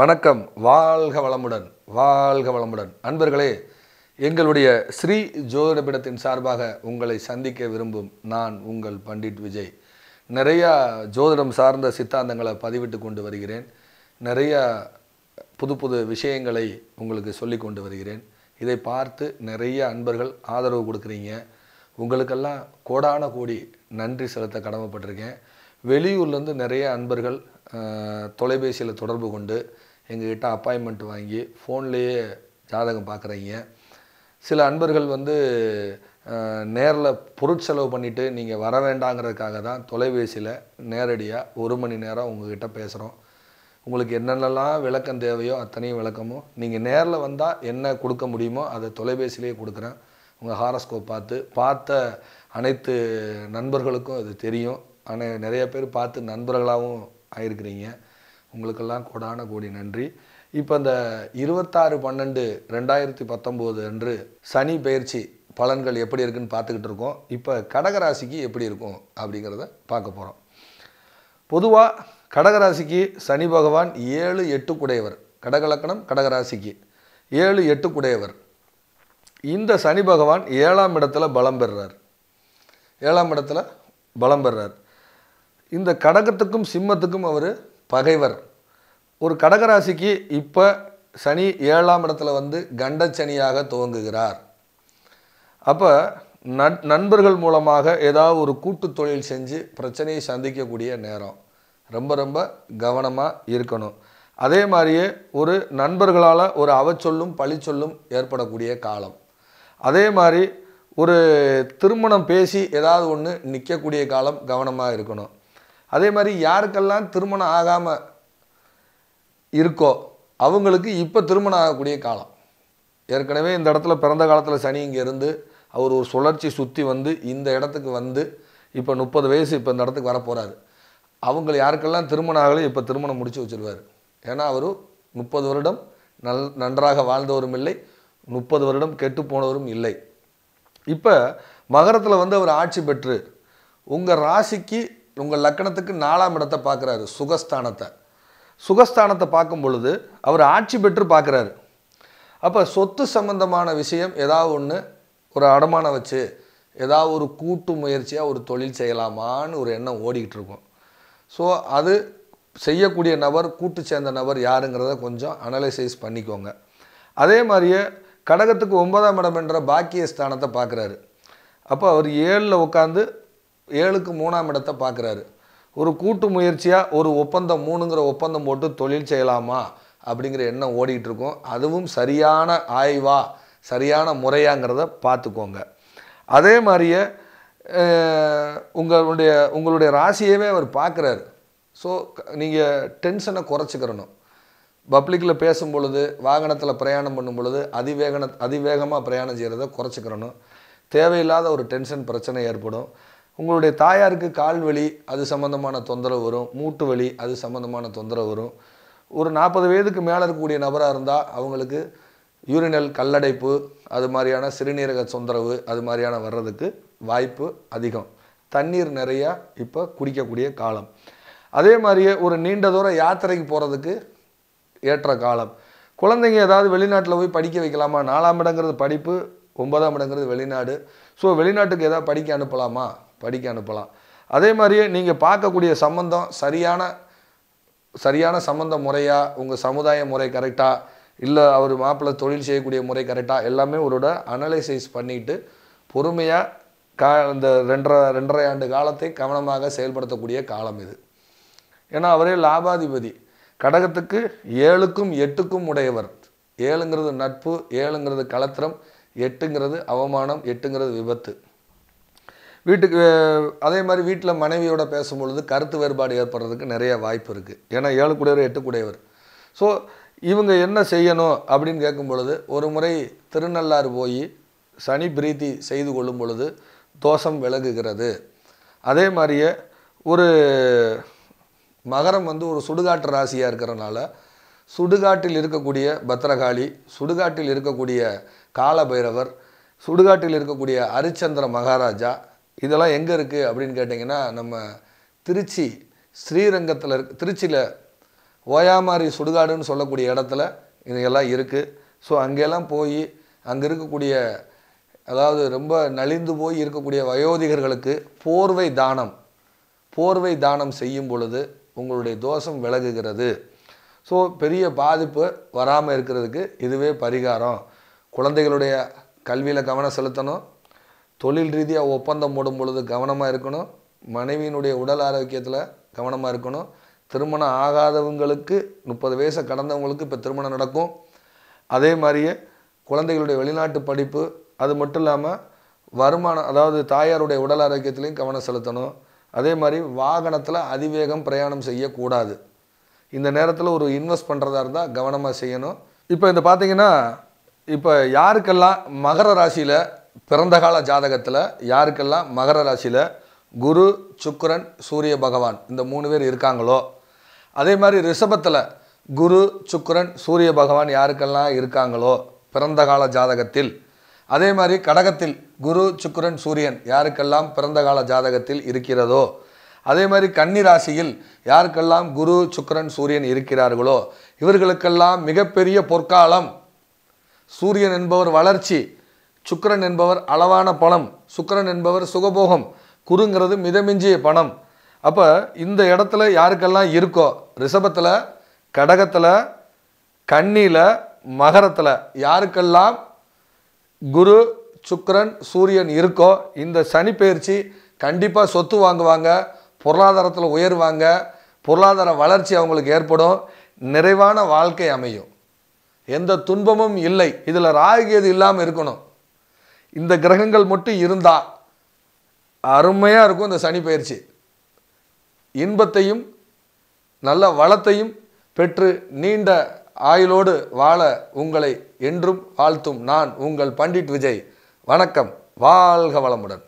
வணக்கம் வாழ்க வளமுடன் வாழ்க வளமுடன் அன்பர்களே எங்களுடைய ஸ்ரீ ஜோதிடபீடத்தின் சார்பாக உங்களை சந்திக்க விரும்பும் நான் உங்கள் பண்டிட் விஜய் நிறையா ஜோதிடம் சார்ந்த சித்தாந்தங்களை பதிவிட்டு கொண்டு வருகிறேன் நிறையா புது புது விஷயங்களை உங்களுக்கு சொல்லி கொண்டு வருகிறேன் இதை பார்த்து நிறைய அன்பர்கள் ஆதரவு கொடுக்குறீங்க உங்களுக்கெல்லாம் கோடான கோடி நன்றி செலுத்த கடமைப்பட்டிருக்கேன் வெளியூர்லேருந்து நிறைய அன்பர்கள் தொலைபேசியில் தொடர்பு கொண்டு எங்ககிட்ட அப்பாயின்மெண்ட் வாங்கி ஃபோன்லேயே ஜாதகம் பார்க்குறீங்க சில அன்பர்கள் வந்து நேரில் பொருட்செலவு பண்ணிவிட்டு நீங்கள் வர வேண்டாங்கிறதுக்காக தான் தொலைபேசியில் நேரடியாக ஒரு மணி நேரம் உங்கள்கிட்ட பேசுகிறோம் உங்களுக்கு என்னென்னலாம் விளக்கம் தேவையோ அத்தனையும் விளக்கமும் நீங்கள் நேரில் வந்தால் என்ன கொடுக்க முடியுமோ அதை தொலைபேசியிலே கொடுக்குறேன் உங்கள் ஹாரஸ்கோப் பார்த்து பார்த்த அனைத்து நண்பர்களுக்கும் அது தெரியும் ஆனால் நிறைய பேர் பார்த்து நண்பர்களாகவும் ஆயிருக்கிறீங்க உங்களுக்கெல்லாம் கொடான கோடி நன்றி இப்போ இந்த இருபத்தாறு பன்னெண்டு ரெண்டாயிரத்தி பத்தொம்போது அன்று சனி பயிற்சி பலன்கள் எப்படி இருக்குன்னு பார்த்துக்கிட்டு இருக்கோம் இப்போ கடகராசிக்கு எப்படி இருக்கும் அப்படிங்கிறத பார்க்க போகிறோம் பொதுவாக கடகராசிக்கு சனி பகவான் ஏழு எட்டு குடையவர் கடகலக்கணம் கடகராசிக்கு ஏழு எட்டு குடையவர் இந்த சனி பகவான் ஏழாம் இடத்துல பலம் பெறுறார் ஏழாம் இடத்துல பலம் பெறுறார் இந்த கடகத்துக்கும் சிம்மத்துக்கும் அவர் பகைவர் ஒரு கடகராசிக்கு இப்போ சனி ஏழாம் இடத்துல வந்து கண்டச்சனியாக துவங்குகிறார் அப்போ நண்பர்கள் மூலமாக ஏதாவது ஒரு கூட்டு தொழில் செஞ்சு பிரச்சனையை சந்திக்கக்கூடிய நேரம் ரொம்ப ரொம்ப கவனமாக இருக்கணும் அதே மாதிரியே ஒரு நண்பர்களால் ஒரு அவச்சொல்லும் பழிச்சொல்லும் ஏற்படக்கூடிய காலம் அதே மாதிரி ஒரு திருமணம் பேசி ஏதாவது ஒன்று நிற்கக்கூடிய காலம் கவனமாக இருக்கணும் அதே மாதிரி யாருக்கெல்லாம் திருமணம் ஆகாமல் இருக்கோ அவங்களுக்கு இப்போ திருமணம் ஆகக்கூடிய காலம் ஏற்கனவே இந்த இடத்துல பிறந்த காலத்தில் சனி இங்கே இருந்து அவர் ஒரு சுழற்சி சுற்றி வந்து இந்த இடத்துக்கு வந்து இப்போ முப்பது வயசு இப்போ இந்த இடத்துக்கு வரப்போகிறாரு அவங்க யாருக்கெல்லாம் திருமணம் ஆகலையும் இப்போ திருமணம் முடிச்சு வச்சுருவார் ஏன்னா அவர் முப்பது வருடம் நல் நன்றாக வாழ்ந்தவரும் இல்லை முப்பது வருடம் கெட்டு போனவரும் இல்லை இப்போ மகரத்தில் வந்து அவர் ஆட்சி பெற்று உங்கள் ராசிக்கு உங்கள் லக்கணத்துக்கு நாலாம் இடத்தை பார்க்குறாரு சுகஸ்தானத்தை சுகஸ்தானத்தை பார்க்கும் பொழுது அவர் ஆட்சி பெற்று பார்க்குறாரு அப்போ சொத்து சம்பந்தமான விஷயம் ஏதாவது ஒன்று ஒரு அடமானம் வச்சு ஏதாவது ஒரு கூட்டு முயற்சியாக ஒரு தொழில் செய்யலாமான்னு ஒரு எண்ணம் ஓடிக்கிட்டு இருக்கும் ஸோ அது செய்யக்கூடிய நபர் கூட்டு சேர்ந்த நபர் யாருங்கிறத கொஞ்சம் அனலைசைஸ் பண்ணிக்கோங்க அதே மாதிரியே கடகத்துக்கு ஒன்பதாம் இடம் என்ற பாக்கிய ஸ்தானத்தை பார்க்குறாரு அப்போ அவர் ஏழில் உட்காந்து ஏழுக்கு மூணாம் இடத்தை பார்க்குறாரு ஒரு கூட்டு முயற்சியாக ஒரு ஒப்பந்தம் மூணுங்கிற ஒப்பந்தம் போட்டு தொழில் செய்யலாமா அப்படிங்கிற எண்ணம் ஓடிக்கிட்டு இருக்கும் அதுவும் சரியான ஆய்வா சரியான முறையாங்கிறத பார்த்துக்கோங்க அதே மாதிரியே உங்களுடைய உங்களுடைய ராசியவே அவர் பார்க்குறாரு ஸோ நீங்கள் டென்ஷனை குறைச்சிக்கிறணும் பப்ளிக்கில் பேசும் பொழுது வாகனத்தில் பிரயாணம் பண்ணும் பொழுது அதிவேகன அதிவேகமாக பிரயாணம் செய்கிறத குறைச்சிக்கிறணும் தேவையில்லாத ஒரு டென்ஷன் பிரச்சனை ஏற்படும் உங்களுடைய தாயாருக்கு கால் வலி அது சம்மந்தமான தொந்தரவு வரும் மூட்டு வலி அது சம்மந்தமான தொந்தரவு வரும் ஒரு நாற்பது வயதுக்கு மேலே இருக்கக்கூடிய நபராக இருந்தால் அவங்களுக்கு யூரினல் கல்லடைப்பு அது மாதிரியான சிறுநீரக தொந்தரவு அது மாதிரியான வர்றதுக்கு வாய்ப்பு அதிகம் தண்ணீர் நிறையா இப்போ குடிக்கக்கூடிய காலம் அதே மாதிரியே ஒரு நீண்ட தூரம் யாத்திரைக்கு போகிறதுக்கு ஏற்ற காலம் குழந்தைங்க ஏதாவது வெளிநாட்டில் போய் படிக்க வைக்கலாமா நாலாம் இடங்கிறது படிப்பு ஒன்பதாம் இடங்கிறது வெளிநாடு ஸோ வெளிநாட்டுக்கு ஏதாவது படிக்க அனுப்பலாமா படிக்க அனுப்பலாம் அதே மாதிரியே நீங்கள் பார்க்கக்கூடிய சம்மந்தம் சரியான சரியான சம்மந்த முறையாக உங்கள் சமுதாய முறை கரெக்டாக இல்லை அவர் மாப்பிள்ளை தொழில் செய்யக்கூடிய முறை கரெக்டாக எல்லாமே அவரோட அனலைசைஸ் பண்ணிவிட்டு பொறுமையாக கா இந்த ரெண்டரை ரெண்டரை ஆண்டு காலத்தை கவனமாக செயல்படுத்தக்கூடிய காலம் இது ஏன்னா அவரே லாபாதிபதி கடகத்துக்கு ஏழுக்கும் எட்டுக்கும் உடையவர் ஏழுங்கிறது நட்பு ஏழுங்கிறது கலத்திரம் எட்டுங்கிறது அவமானம் எட்டுங்கிறது விபத்து வீட்டுக்கு அதே மாதிரி வீட்டில் மனைவியோட பேசும்பொழுது கருத்து வேறுபாடு ஏற்படுறதுக்கு நிறைய வாய்ப்பு இருக்குது ஏன்னா ஏழு கூடையவர் எட்டு கூடையவர் ஸோ இவங்க என்ன செய்யணும் அப்படின்னு கேட்கும் பொழுது ஒரு முறை திருநள்ளாறு போய் சனி பிரீத்தி செய்து கொள்ளும் பொழுது தோஷம் விலகுகிறது அதே மாதிரியே ஒரு மகரம் வந்து ஒரு சுடுகாட்டு ராசியாக இருக்கிறனால சுடுகாட்டில் இருக்கக்கூடிய பத்ரகாளி சுடுகாட்டில் இருக்கக்கூடிய காலபைரவர் சுடுகாட்டில் இருக்கக்கூடிய ஹரிச்சந்திர மகாராஜா இதெல்லாம் எங்கே இருக்குது அப்படின்னு கேட்டிங்கன்னா நம்ம திருச்சி ஸ்ரீரங்கத்தில் இருக்கு திருச்சியில் ஓயாமாரி சுடுகாடுன்னு சொல்லக்கூடிய இடத்துல இதெல்லாம் இருக்குது ஸோ அங்கெல்லாம் போய் அங்கே இருக்கக்கூடிய அதாவது ரொம்ப நலிந்து போய் இருக்கக்கூடிய வயோதிகர்களுக்கு போர்வை தானம் போர்வை தானம் செய்யும் பொழுது உங்களுடைய தோஷம் விலகுகிறது ஸோ பெரிய பாதிப்பு வராமல் இருக்கிறதுக்கு இதுவே பரிகாரம் குழந்தைகளுடைய கல்வியில் கவனம் செலுத்தணும் தொழில் ரீதியாக ஒப்பந்தம் போடும் பொழுது கவனமாக இருக்கணும் மனைவியினுடைய உடல் ஆரோக்கியத்தில் கவனமாக இருக்கணும் திருமணம் ஆகாதவங்களுக்கு முப்பது வயசை கடந்தவங்களுக்கு இப்போ திருமணம் நடக்கும் அதே மாதிரியே குழந்தைகளுடைய வெளிநாட்டு படிப்பு அது மட்டும் இல்லாமல் வருமானம் அதாவது தாயாருடைய உடல் ஆரோக்கியத்துலேயும் கவனம் செலுத்தணும் அதே மாதிரி வாகனத்தில் அதிவேகம் பிரயாணம் செய்யக்கூடாது இந்த நேரத்தில் ஒரு இன்வெஸ்ட் பண்ணுறதா இருந்தால் கவனமாக செய்யணும் இப்போ இந்த பார்த்திங்கன்னா இப்போ யாருக்கெல்லாம் மகர ராசியில் பிறந்த கால ஜாதகத்தில் யாருக்கெல்லாம் மகர ராசியில் குரு சுக்கரன் சூரிய பகவான் இந்த மூணு பேர் இருக்காங்களோ அதே மாதிரி ரிஷபத்தில் குரு சுக்கரன் சூரிய பகவான் யாருக்கெல்லாம் இருக்காங்களோ பிறந்த கால ஜாதகத்தில் அதே மாதிரி கடகத்தில் குரு சுக்கரன் சூரியன் யாருக்கெல்லாம் பிறந்த கால ஜாதகத்தில் இருக்கிறதோ அதே மாதிரி கன்னி ராசியில் யாருக்கெல்லாம் குரு சுக்கரன் சூரியன் இருக்கிறார்களோ இவர்களுக்கெல்லாம் மிகப்பெரிய பொற்காலம் சூரியன் என்பவர் வளர்ச்சி சுக்கரன் என்பவர் அளவான பணம் சுக்கரன் என்பவர் சுகபோகம் குருங்கிறது மிதமிஞ்சிய பணம் அப்போ இந்த இடத்துல யாருக்கெல்லாம் இருக்கோ ரிஷபத்தில் கடகத்தில் கண்ணியில் மகரத்தில் யாருக்கெல்லாம் குரு சுக்கரன் சூரியன் இருக்கோ இந்த சனி பயிற்சி கண்டிப்பாக சொத்து வாங்குவாங்க பொருளாதாரத்தில் உயர்வாங்க பொருளாதார வளர்ச்சி அவங்களுக்கு ஏற்படும் நிறைவான வாழ்க்கை அமையும் எந்த துன்பமும் இல்லை இதில் ராகியது இல்லாமல் இருக்கணும் இந்த கிரகங்கள் மட்டும் இருந்தால் அருமையாக இருக்கும் இந்த சனி பயிற்சி இன்பத்தையும் நல்ல வளத்தையும் பெற்று நீண்ட ஆயுளோடு வாழ உங்களை என்றும் வாழ்த்தும் நான் உங்கள் பண்டிட் விஜய் வணக்கம் வாழ்க வளமுடன்